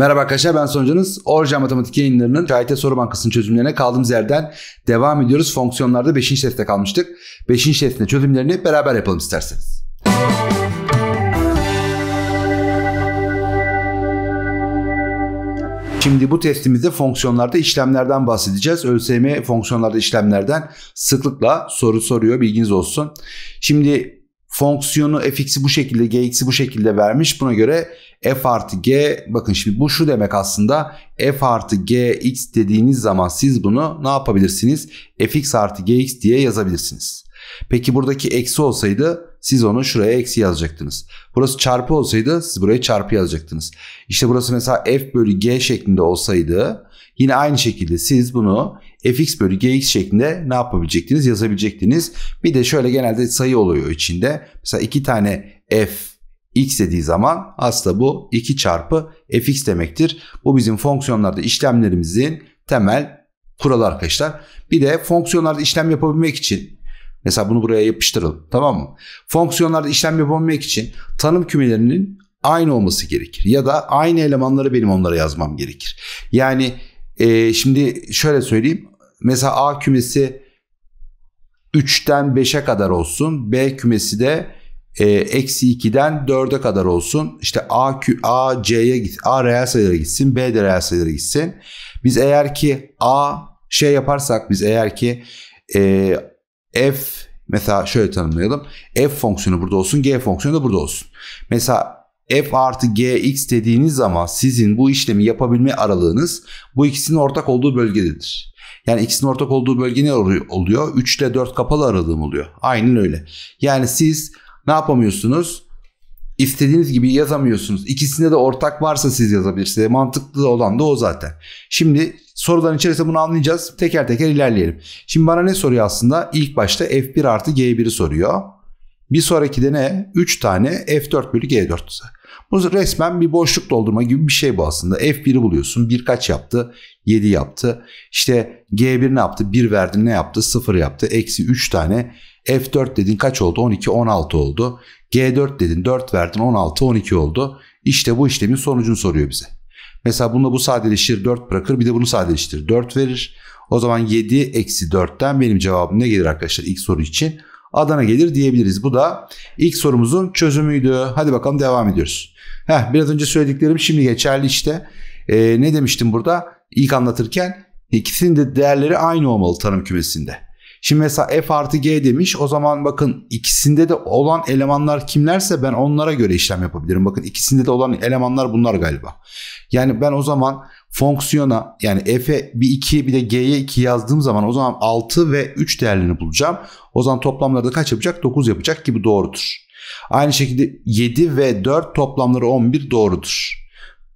Merhaba arkadaşlar ben sonucunuz. Orja Matematik yayınlarının Şahit'e Soru Bankası'nın çözümlerine kaldığımız yerden devam ediyoruz. Fonksiyonlarda 5. testte kalmıştık. 5. testin çözümlerini beraber yapalım isterseniz. Şimdi bu testimizde fonksiyonlarda işlemlerden bahsedeceğiz. ÖSYM fonksiyonlarda işlemlerden sıklıkla soru soruyor bilginiz olsun. Şimdi fonksiyonu fx'i bu şekilde gx'i bu şekilde vermiş. Buna göre f artı g bakın şimdi bu şu demek aslında f artı gx dediğiniz zaman siz bunu ne yapabilirsiniz? fx artı gx diye yazabilirsiniz. Peki buradaki eksi olsaydı siz onu şuraya eksi yazacaktınız. Burası çarpı olsaydı siz buraya çarpı yazacaktınız. İşte burası mesela f bölü g şeklinde olsaydı yine aynı şekilde siz bunu fx bölü gx şeklinde ne yapabilecektiniz? Yazabilecektiniz. Bir de şöyle genelde sayı oluyor içinde. Mesela iki tane f x dediği zaman aslında bu 2 çarpı fx demektir. Bu bizim fonksiyonlarda işlemlerimizin temel kuralı arkadaşlar. Bir de fonksiyonlarda işlem yapabilmek için mesela bunu buraya yapıştıralım tamam mı? Fonksiyonlarda işlem yapabilmek için tanım kümelerinin aynı olması gerekir. Ya da aynı elemanları benim onlara yazmam gerekir. Yani e, şimdi şöyle söyleyeyim. Mesela A kümesi 3'ten 5'e kadar olsun. B kümesi de e, eksi 2'den 4'e kadar olsun. İşte A, Q, A C'ye git. A reel sayılara gitsin. B de reel sayılara gitsin. Biz eğer ki A şey yaparsak biz eğer ki e, F mesela şöyle tanımlayalım. F fonksiyonu burada olsun. G fonksiyonu da burada olsun. Mesela f artı gx dediğiniz zaman sizin bu işlemi yapabilme aralığınız bu ikisinin ortak olduğu bölgededir. Yani ikisinin ortak olduğu bölge ne oluyor? 3 ile 4 kapalı aralığım oluyor. Aynen öyle. Yani siz ne yapamıyorsunuz? İstediğiniz gibi yazamıyorsunuz. İkisinde de ortak varsa siz yazabilirsiniz. E, mantıklı olan da o zaten. Şimdi sorudan içerisinde bunu anlayacağız. Teker teker ilerleyelim. Şimdi bana ne soruyor aslında? İlk başta F1 artı G1'i soruyor. Bir sonraki de ne? 3 tane F4 bölü G4. Bu resmen bir boşluk doldurma gibi bir şey bu aslında. F1'i buluyorsun. Bir kaç yaptı? 7 yaptı. İşte G1 ne yaptı? 1 verdin ne yaptı? 0 yaptı. Eksi 3 tane. F4 dedin kaç oldu? 12, 16 oldu. G4 dedin 4 verdin 16, 12 oldu. İşte bu işlemin sonucunu soruyor bize. Mesela bunda bu sadeleştir, 4 bırakır bir de bunu sadeleştir 4 verir. O zaman 7 eksi 4'ten benim cevabım ne gelir arkadaşlar ilk soru için? Adana gelir diyebiliriz. Bu da ilk sorumuzun çözümüydü. Hadi bakalım devam ediyoruz. Heh, biraz önce söylediklerim şimdi geçerli işte. Ee, ne demiştim burada? İlk anlatırken ikisinin de değerleri aynı olmalı tarım kümesinde. Şimdi mesela F artı G demiş. O zaman bakın ikisinde de olan elemanlar kimlerse ben onlara göre işlem yapabilirim. Bakın ikisinde de olan elemanlar bunlar galiba. Yani ben o zaman fonksiyona yani F'e bir 2'ye bir de G'ye 2 yazdığım zaman o zaman 6 ve 3 değerlerini bulacağım. O zaman toplamları da kaç yapacak? 9 yapacak gibi doğrudur. Aynı şekilde 7 ve 4 toplamları 11 doğrudur.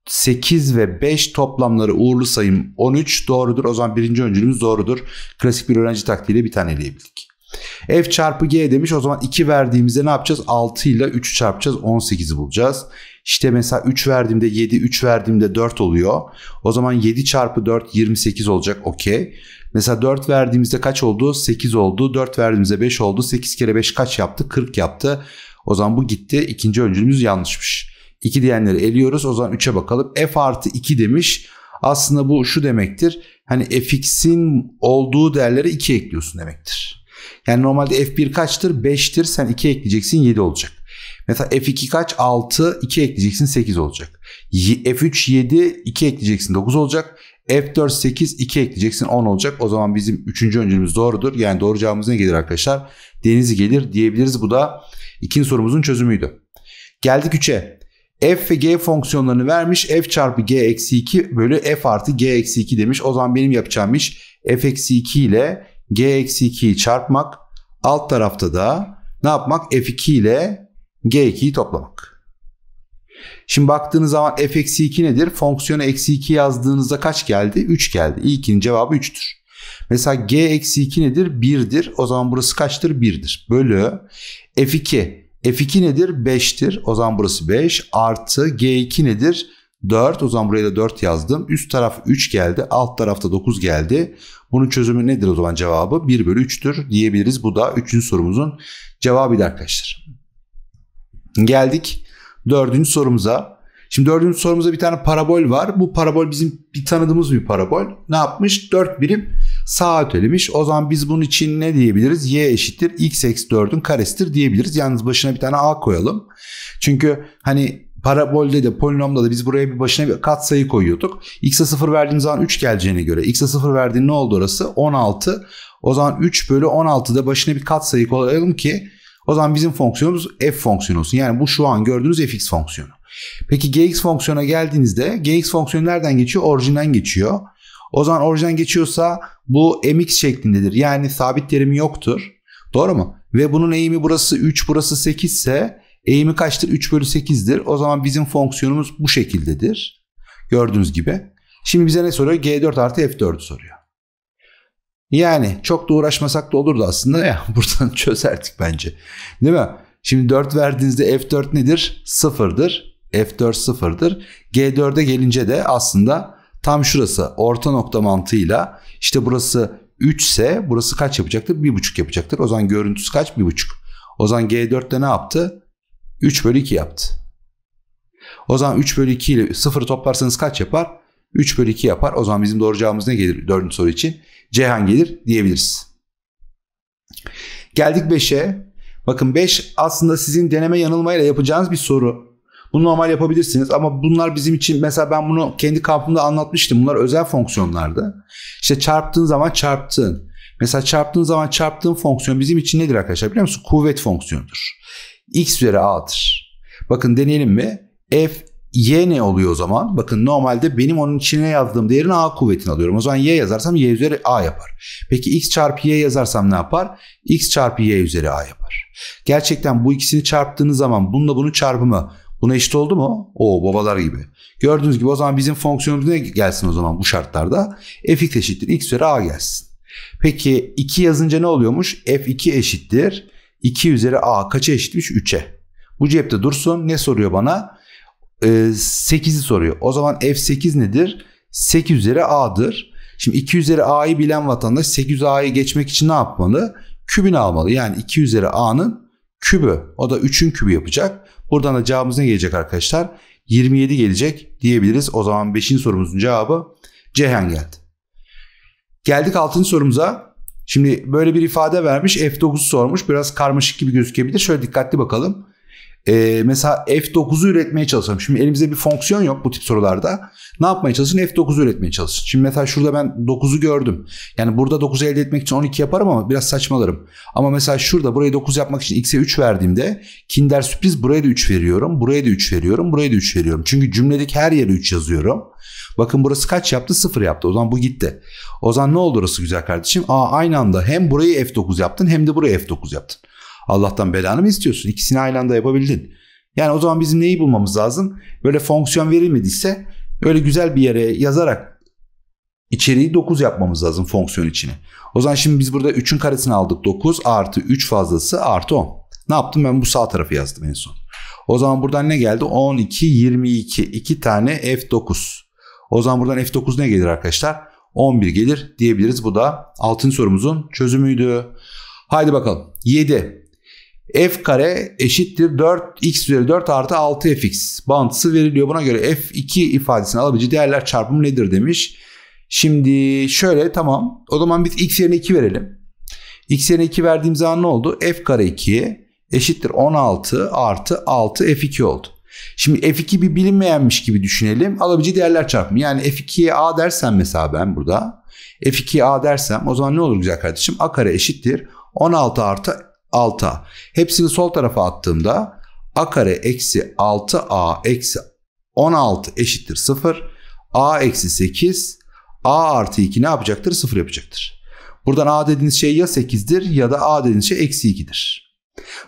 8 ve 5 toplamları uğurlu sayım 13 doğrudur. O zaman birinci öncülümüz doğrudur. Klasik bir öğrenci taktiğiyle bir taneleyebildik. F çarpı G demiş. O zaman 2 verdiğimizde ne yapacağız? 6 ile 3'ü çarpacağız. 18'i bulacağız. İşte mesela 3 verdiğimde 7, 3 verdiğimde 4 oluyor. O zaman 7 çarpı 4 28 olacak. Okey. Mesela 4 verdiğimizde kaç oldu? 8 oldu. 4 verdiğimizde 5 oldu. 8 kere 5 kaç yaptı? 40 yaptı. O zaman bu gitti. İkinci öncülümüz yanlışmış. 2 diyenleri eliyoruz. O zaman 3'e bakalım. F artı 2 demiş. Aslında bu şu demektir. Hani fx'in olduğu değerlere 2 ekliyorsun demektir. Yani normalde f1 kaçtır? 5'tir. Sen 2 ekleyeceksin 7 olacak. Mesela f2 kaç? 6. 2 ekleyeceksin 8 olacak. f3 7. 2 ekleyeceksin 9 olacak. F4 8 2 ekleyeceksin 10 olacak. O zaman bizim 3. öncülümüz doğrudur. Yani doğru cevabımız ne gelir arkadaşlar? Deniz gelir diyebiliriz. Bu da ikinci sorumuzun çözümüydü. Geldik 3'e f ve g fonksiyonlarını vermiş. f çarpı g eksi 2 bölü f artı g eksi 2 demiş. O zaman benim yapacağım iş f eksi 2 ile g eksi 2'yi çarpmak. Alt tarafta da ne yapmak? f2 ile g2'yi toplamak. Şimdi baktığınız zaman f eksi 2 nedir? Fonksiyonu eksi 2 yazdığınızda kaç geldi? 3 geldi. İlkinin cevabı 3'tür. Mesela g eksi 2 nedir? 1'dir. O zaman burası kaçtır? 1'dir. Bölü f2 F2 nedir? 5'tir. O zaman burası 5. Artı G2 nedir? 4. O zaman buraya da 4 yazdım. Üst taraf 3 geldi. Alt tarafta 9 geldi. Bunun çözümü nedir o zaman cevabı? 1 bölü 3'tür diyebiliriz. Bu da 3. sorumuzun cevabıydı arkadaşlar. Geldik 4. sorumuza. Şimdi 4. sorumuzda bir tane parabol var. Bu parabol bizim bir tanıdığımız bir parabol. Ne yapmış? 4 birim saat ötelemiş. O zaman biz bunun için ne diyebiliriz? Y eşittir x eksi 4'ün karesidir diyebiliriz. Yalnız başına bir tane a koyalım. Çünkü hani parabolde de polinomda da biz buraya bir başına bir katsayı koyuyorduk. X'e 0 verdiğimiz zaman 3 geleceğine göre. X'e 0 verdiğin ne oldu orası? 16. O zaman 3 bölü 16'da başına bir katsayı koyalım ki o zaman bizim fonksiyonumuz f fonksiyonu olsun. Yani bu şu an gördüğünüz fx fonksiyonu. Peki gx fonksiyona geldiğinizde gx fonksiyonu nereden geçiyor? Orijinden geçiyor. O zaman orijinden geçiyorsa bu MX şeklindedir. Yani sabit terimi yoktur. Doğru mu? Ve bunun eğimi burası 3 burası 8 ise eğimi kaçtır? 3 bölü 8'dir. O zaman bizim fonksiyonumuz bu şekildedir. Gördüğünüz gibi. Şimdi bize ne soruyor? G4 artı F4'ü soruyor. Yani çok da uğraşmasak da olurdu aslında ya buradan çözerdik bence. Değil mi? Şimdi 4 verdiğinizde F4 nedir? 0'dır. F4 0'dır. G4'e gelince de aslında tam şurası orta nokta mantığıyla işte burası 3 ise burası kaç yapacaktır? 1,5 yapacaktır. O zaman görüntüsü kaç? 1,5. O zaman G4'te ne yaptı? 3 bölü 2 yaptı. O zaman 3 bölü 2 ile 0 toplarsanız kaç yapar? 3 bölü 2 yapar. O zaman bizim doğru cevabımız ne gelir 4. soru için? Cihan gelir diyebiliriz. Geldik 5'e. Bakın 5 aslında sizin deneme yanılmayla yapacağınız bir soru. Bunu normal yapabilirsiniz ama bunlar bizim için mesela ben bunu kendi kampımda anlatmıştım. Bunlar özel fonksiyonlardı. İşte çarptığın zaman çarptığın. Mesela çarptığın zaman çarptığın fonksiyon bizim için nedir arkadaşlar biliyor musun? Kuvvet fonksiyonudur. X üzeri A'dır. Bakın deneyelim mi? F Y ne oluyor o zaman? Bakın normalde benim onun içine yazdığım değerin A kuvvetini alıyorum. O zaman Y yazarsam Y üzeri A yapar. Peki X çarpı Y yazarsam ne yapar? X çarpı Y üzeri A yapar. Gerçekten bu ikisini çarptığınız zaman bununla bunun çarpımı Buna eşit oldu mu? O babalar gibi. Gördüğünüz gibi o zaman bizim fonksiyonumuz ne gelsin o zaman bu şartlarda? fx eşittir x üzeri a gelsin. Peki 2 yazınca ne oluyormuş? f2 eşittir 2 üzeri a kaça eşitmiş? 3'e. Bu cepte dursun. Ne soruyor bana? Ee, 8'i soruyor. O zaman f8 nedir? 8 üzeri a'dır. Şimdi 2 üzeri a'yı bilen vatandaş 8 a'yı geçmek için ne yapmalı? Kübünü almalı. Yani 2 üzeri a'nın kübü. O da 3'ün kübü yapacak. Buradan da cevabımız ne gelecek arkadaşlar? 27 gelecek diyebiliriz. O zaman 5. sorumuzun cevabı Ceyhan geldi. Geldik 6. sorumuza. Şimdi böyle bir ifade vermiş. F9 sormuş. Biraz karmaşık gibi gözükebilir. Şöyle dikkatli bakalım e, mesela F9'u üretmeye çalışalım. Şimdi elimizde bir fonksiyon yok bu tip sorularda. Ne yapmaya çalışın? F9'u üretmeye çalışın. Şimdi mesela şurada ben 9'u gördüm. Yani burada 9'u elde etmek için 12 yaparım ama biraz saçmalarım. Ama mesela şurada burayı 9 yapmak için x'e 3 verdiğimde kinder sürpriz buraya da 3 veriyorum. Buraya da 3 veriyorum. Buraya da 3 veriyorum. Çünkü cümledeki her yere 3 yazıyorum. Bakın burası kaç yaptı? 0 yaptı. O zaman bu gitti. O zaman ne oldu orası güzel kardeşim? Aa aynı anda hem burayı F9 yaptın hem de burayı F9 yaptın. Allah'tan belanı mı istiyorsun? İkisini aynı anda yapabildin. Yani o zaman bizim neyi bulmamız lazım? Böyle fonksiyon verilmediyse öyle güzel bir yere yazarak içeriği 9 yapmamız lazım fonksiyon içine. O zaman şimdi biz burada 3'ün karesini aldık 9 artı 3 fazlası artı 10. Ne yaptım ben bu sağ tarafı yazdım en son. O zaman buradan ne geldi? 12, 22, 2 tane F9. O zaman buradan F9 ne gelir arkadaşlar? 11 gelir diyebiliriz. Bu da 6. sorumuzun çözümüydü. Haydi bakalım. 7 f kare eşittir 4 x üzeri 4 artı 6 fx bağıntısı veriliyor. Buna göre f2 ifadesini alabileceği değerler çarpımı nedir demiş. Şimdi şöyle tamam o zaman biz x yerine 2 verelim. x yerine 2 verdiğim zaman ne oldu? f kare 2 eşittir 16 artı 6 f2 oldu. Şimdi f2 bir bilinmeyenmiş gibi düşünelim. Alabileceği değerler çarpımı. Yani f2'ye a dersem mesela ben burada. f2'ye a dersem o zaman ne olur güzel kardeşim? a kare eşittir 16 artı 6a. Hepsini sol tarafa attığımda a kare eksi 6a eksi 16 eşittir 0. a eksi 8 a artı 2 ne yapacaktır? 0 yapacaktır. Buradan a dediğiniz şey ya 8'dir ya da a dediğiniz şey eksi 2'dir.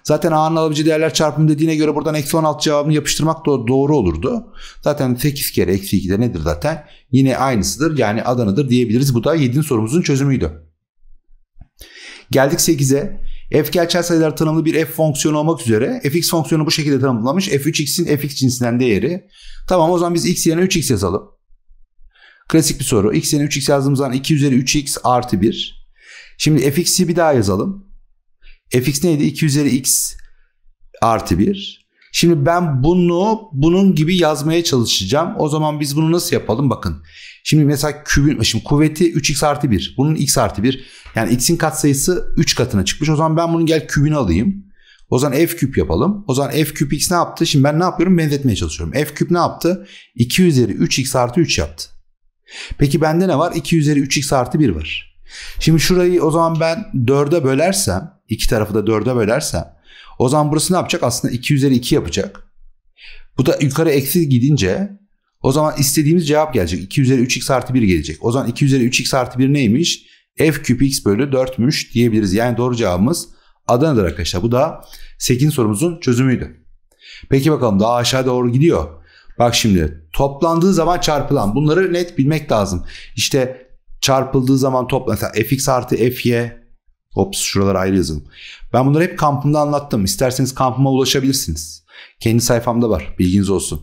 Zaten a'nın alabileceği değerler çarpımı dediğine göre buradan eksi 16 cevabını yapıştırmak da doğru olurdu. Zaten 8 kere eksi 2'de nedir zaten? Yine aynısıdır yani adanıdır diyebiliriz. Bu da 7. sorumuzun çözümüydü. Geldik 8'e f gerçel sayılar tanımlı bir f fonksiyonu olmak üzere fx fonksiyonu bu şekilde tanımlanmış f3x'in fx cinsinden değeri. Tamam o zaman biz x yerine 3x yazalım. Klasik bir soru. x yerine 3x yazdığımız zaman 2 üzeri 3x artı 1. Şimdi fx'i bir daha yazalım. fx neydi? 2 üzeri x artı 1. Şimdi ben bunu bunun gibi yazmaya çalışacağım. O zaman biz bunu nasıl yapalım bakın. Şimdi mesela kübün şimdi kuvveti 3x artı 1. Bunun x artı 1. Yani x'in katsayısı 3 katına çıkmış. O zaman ben bunu gel kübünü alayım. O zaman f küp yapalım. O zaman f küp x ne yaptı? Şimdi ben ne yapıyorum? Benzetmeye çalışıyorum. f küp ne yaptı? 2 üzeri 3x artı 3 yaptı. Peki bende ne var? 2 üzeri 3x artı 1 var. Şimdi şurayı o zaman ben 4'e bölersem, iki tarafı da 4'e bölersem o zaman burası ne yapacak? Aslında 2 üzeri 2 yapacak. Bu da yukarı eksi gidince o zaman istediğimiz cevap gelecek. 2 üzeri 3x artı 1 gelecek. O zaman 2 üzeri 3x artı 1 neymiş? f küp x bölü 4'müş diyebiliriz. Yani doğru cevabımız Adana'dır arkadaşlar. Bu da 8. sorumuzun çözümüydü. Peki bakalım daha aşağı doğru gidiyor. Bak şimdi toplandığı zaman çarpılan bunları net bilmek lazım. İşte çarpıldığı zaman topla mesela fx artı fy Ops şuralar ayrı yazalım. Ben bunları hep kampımda anlattım. İsterseniz kampıma ulaşabilirsiniz. Kendi sayfamda var. Bilginiz olsun.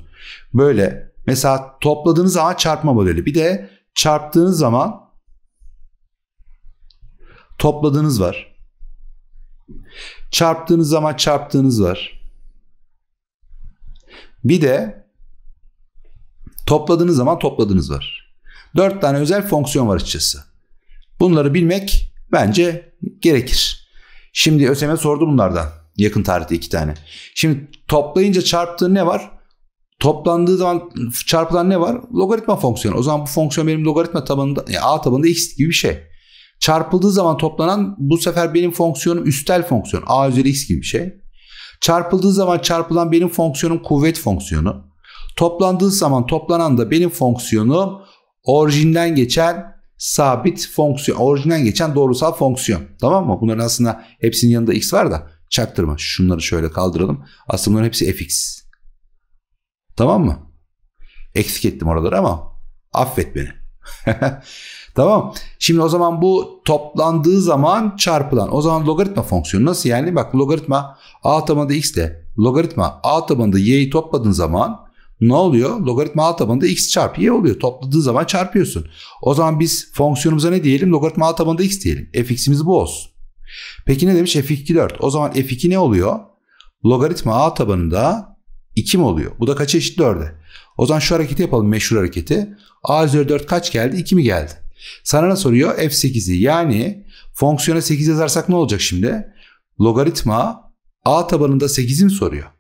Böyle mesela topladığınız zaman çarpma modeli. Bir de çarptığınız zaman topladığınız var. Çarptığınız zaman çarptığınız var. Bir de topladığınız zaman topladığınız var. Dört tane özel fonksiyon var açıkçası. Bunları bilmek Bence gerekir. Şimdi ÖSYM sordu bunlardan. Yakın tarihte iki tane. Şimdi toplayınca çarptığı ne var? Toplandığı zaman çarpılan ne var? Logaritma fonksiyonu. O zaman bu fonksiyon benim logaritma tabanında, yani a tabanında x gibi bir şey. Çarpıldığı zaman toplanan bu sefer benim fonksiyonum üstel fonksiyon. a üzeri x gibi bir şey. Çarpıldığı zaman çarpılan benim fonksiyonum kuvvet fonksiyonu. Toplandığı zaman toplanan da benim fonksiyonum orijinden geçen sabit fonksiyon. Orijinden geçen doğrusal fonksiyon. Tamam mı? Bunların aslında hepsinin yanında x var da çaktırma. Şunları şöyle kaldıralım. Aslında bunların hepsi fx. Tamam mı? Eksik ettim oraları ama affet beni. tamam. Şimdi o zaman bu toplandığı zaman çarpılan. O zaman logaritma fonksiyonu nasıl yani? Bak logaritma a tabanında x de, logaritma a tabanında y'yi topladığın zaman ne oluyor? Logaritma alt tabanında x çarpı y oluyor. Topladığı zaman çarpıyorsun. O zaman biz fonksiyonumuza ne diyelim? Logaritma alt tabanında x diyelim. fx'imiz bu olsun. Peki ne demiş? f2 4. O zaman f2 ne oluyor? Logaritma a tabanında 2 mi oluyor? Bu da kaç eşit 4'e? O zaman şu hareketi yapalım meşhur hareketi. a üzeri 4 kaç geldi? 2 mi geldi? Sana ne soruyor? f8'i yani fonksiyona 8 yazarsak ne olacak şimdi? Logaritma a tabanında 8'i mi soruyor?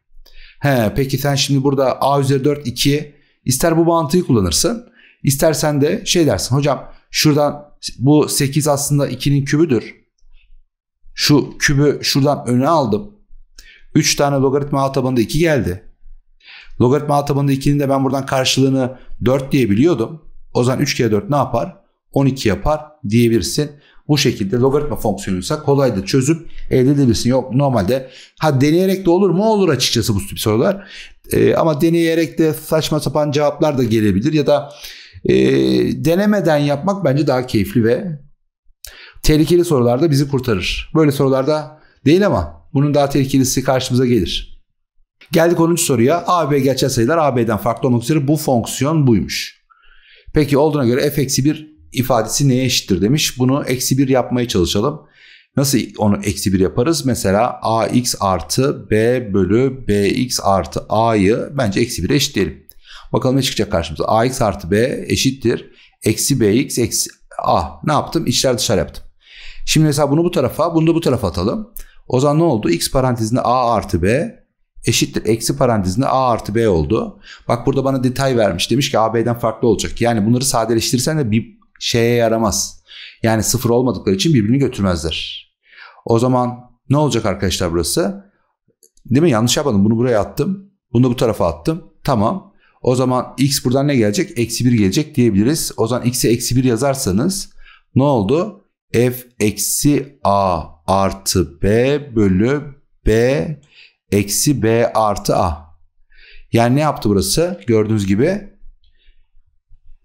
He peki sen şimdi burada A üzeri 4 2 ister bu mantığı kullanırsın istersen de şey dersin hocam şuradan bu 8 aslında 2'nin kübüdür. Şu kübü şuradan öne aldım. 3 tane logaritma alt tabanında 2 geldi. Logaritma alt tabanında 2'nin de ben buradan karşılığını 4 diye biliyordum. O zaman 3 kere 4 ne yapar? 12 yapar diyebilirsin. Bu şekilde logaritma fonksiyonuysa kolay da çözüp elde edebilirsin. Yok normalde ha deneyerek de olur mu? Olur açıkçası bu tip sorular. E, ama deneyerek de saçma sapan cevaplar da gelebilir ya da e, denemeden yapmak bence daha keyifli ve tehlikeli sorularda bizi kurtarır. Böyle sorularda değil ama bunun daha tehlikelisi karşımıza gelir. Geldik 10. soruya. A, B gerçel sayılar AB'den farklı olmak üzere bu fonksiyon buymuş. Peki olduğuna göre f-1 ifadesi neye eşittir demiş. Bunu eksi 1 yapmaya çalışalım. Nasıl onu eksi 1 yaparız? Mesela ax artı b bölü bx artı a'yı bence eksi 1'e eşitleyelim. Bakalım ne çıkacak karşımıza. ax artı b eşittir. Eksi bx eksi a. Ne yaptım? İçler dışarı yaptım. Şimdi mesela bunu bu tarafa, bunu da bu tarafa atalım. O zaman ne oldu? x parantezinde a artı b eşittir. Eksi parantezinde a artı b oldu. Bak burada bana detay vermiş. Demiş ki a b'den farklı olacak. Yani bunları sadeleştirirsen de bir şeye yaramaz. Yani sıfır olmadıkları için birbirini götürmezler. O zaman ne olacak arkadaşlar burası? Değil mi? Yanlış yapmadım. Bunu buraya attım. Bunu da bu tarafa attım. Tamam. O zaman x buradan ne gelecek? Eksi 1 gelecek diyebiliriz. O zaman x'e eksi 1 yazarsanız ne oldu? f eksi a artı b bölü b eksi b artı a. Yani ne yaptı burası? Gördüğünüz gibi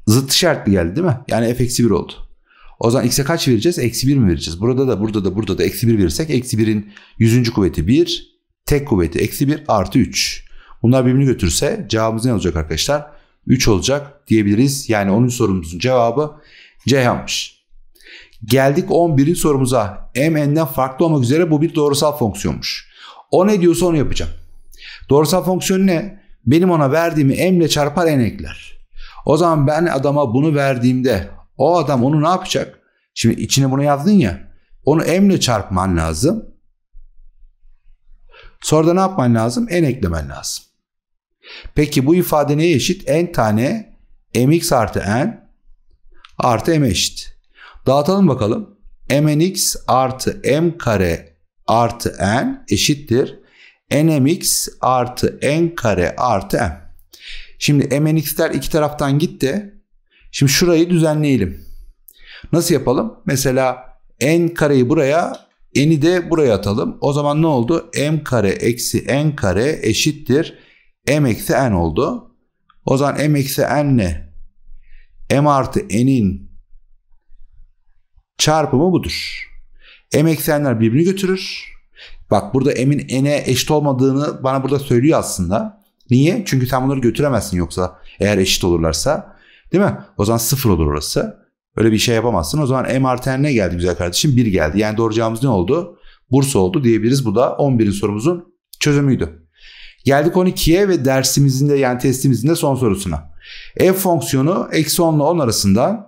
zıt işaretli geldi değil mi? Yani f eksi 1 oldu. O zaman x'e kaç vereceğiz? Eksi 1 mi vereceğiz? Burada da burada da burada da eksi 1 verirsek eksi 1'in yüzüncü kuvveti 1, tek kuvveti eksi 1 artı 3. Bunlar birbirini götürse cevabımız ne olacak arkadaşlar? 3 olacak diyebiliriz. Yani 10. sorumuzun cevabı Ceyhan'mış. Geldik 11. sorumuza. M n'den farklı olmak üzere bu bir doğrusal fonksiyonmuş. O ne diyorsa onu yapacağım. Doğrusal fonksiyon ne? Benim ona verdiğimi m ile çarpar n ekler. O zaman ben adama bunu verdiğimde o adam onu ne yapacak? Şimdi içine bunu yazdın ya. Onu emle çarpman lazım. Sonra da ne yapman lazım? En eklemen lazım. Peki bu ifade neye eşit? En tane mx artı n artı m eşit. Dağıtalım bakalım. mnx artı m kare artı n eşittir. nmx artı n kare artı m. Şimdi MNX'ler iki taraftan gitti. Şimdi şurayı düzenleyelim. Nasıl yapalım? Mesela n kareyi buraya, n'i de buraya atalım. O zaman ne oldu? m kare eksi n kare eşittir. m eksi n oldu. O zaman m eksi n ne? m artı n'in çarpımı budur. m eksi n'ler birbirini götürür. Bak burada m'in n'e eşit olmadığını bana burada söylüyor aslında. Niye? Çünkü sen bunları götüremezsin yoksa eğer eşit olurlarsa. Değil mi? O zaman sıfır olur orası. Öyle bir şey yapamazsın. O zaman MRTN ne geldi güzel kardeşim? Bir geldi. Yani doğru cevabımız ne oldu? Bursa oldu diyebiliriz. Bu da 11'in sorumuzun çözümüydü. Geldik 12'ye ve dersimizin de yani testimizin de son sorusuna. F fonksiyonu eksi 10 ile 10 arasında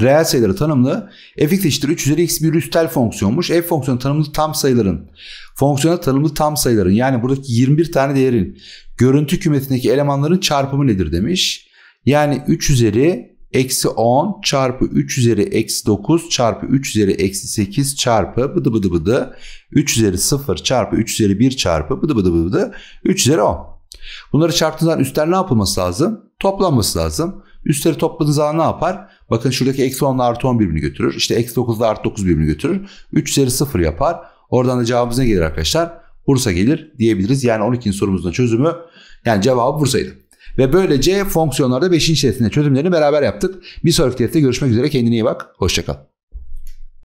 reel sayıları tanımlı f eşittir 3 üzeri x bir üstel fonksiyonmuş. F fonksiyonu tanımlı tam sayıların fonksiyona tanımlı tam sayıların yani buradaki 21 tane değerin görüntü kümesindeki elemanların çarpımı nedir demiş. Yani 3 üzeri eksi 10 çarpı 3 üzeri eksi 9 çarpı 3 üzeri eksi 8 çarpı bıdı bıdı bıdı 3 üzeri 0 çarpı 3 üzeri 1 çarpı bıdı bıdı bıdı 3 üzeri 10. Bunları çarptığınız zaman üstler ne yapılması lazım? Toplanması lazım. Üstleri topladığınız zaman ne yapar? Bakın şuradaki eksi 10 artı 10 birbirini götürür. İşte eksi 9 artı 9 birbirini götürür. 3 üzeri 0 yapar. Oradan da cevabımız ne gelir arkadaşlar? Bursa gelir diyebiliriz. Yani 12. sorumuzun çözümü yani cevabı Bursa'ydı. Ve böylece fonksiyonlarda 5. testinde çözümlerini beraber yaptık. Bir sonraki testte görüşmek üzere. Kendine iyi bak. Hoşçakal.